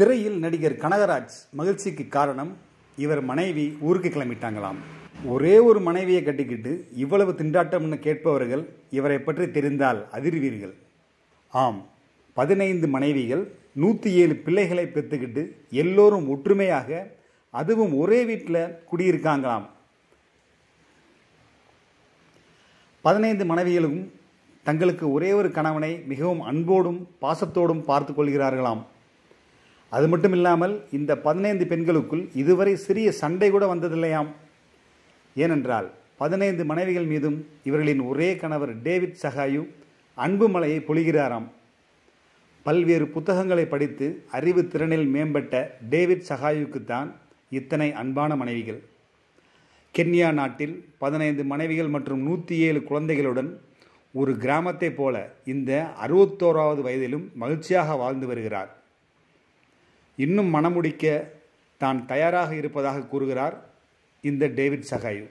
திரையில் நடிகர் கனகராஜ் மகிழ்ச்சிக்கு காரணம் இவர் மனைவி ஊருக்கு கிளம்பிட்டாங்களாம் ஒரே ஒரு மனைவியை கட்டிக்கிட்டு இவ்வளவு திண்டாட்டம்னு கேட்பவர்கள் இவரை பற்றி தெரிந்தால் அதிர்வீர்கள் ஆம் பதினைந்து மனைவிகள் நூற்றி ஏழு பிள்ளைகளை பெற்றுக்கிட்டு எல்லோரும் ஒற்றுமையாக அதுவும் ஒரே வீட்டில் குடியிருக்காங்களாம் பதினைந்து மனைவிகளும் தங்களுக்கு ஒரே ஒரு கணவனை மிகவும் அன்போடும் பாசத்தோடும் பார்த்து கொள்கிறார்களாம் அது மட்டும் இல்லாமல் இந்த பதினைந்து பெண்களுக்குள் இதுவரை சிறிய சண்டை கூட வந்ததில்லையாம் ஏனென்றால் பதினைந்து மனைவிகள் மீதும் இவர்களின் ஒரே கணவர் டேவிட் சகாயு அன்பு மலையை பொழிகிறாராம் பல்வேறு புத்தகங்களை படித்து அறிவு திறனில் மேம்பட்ட டேவிட் தான் இத்தனை அன்பான மனைவிகள் கென்யா நாட்டில் பதினைந்து மனைவிகள் மற்றும் நூற்றி ஏழு குழந்தைகளுடன் ஒரு கிராமத்தை போல இந்த அறுபத்தோராவது வயதிலும் மகிழ்ச்சியாக வாழ்ந்து வருகிறார் இன்னும் மனமுடிக்க தான் தயாராக இருப்பதாக கூறுகிறார் இந்த டேவிட் சகாயு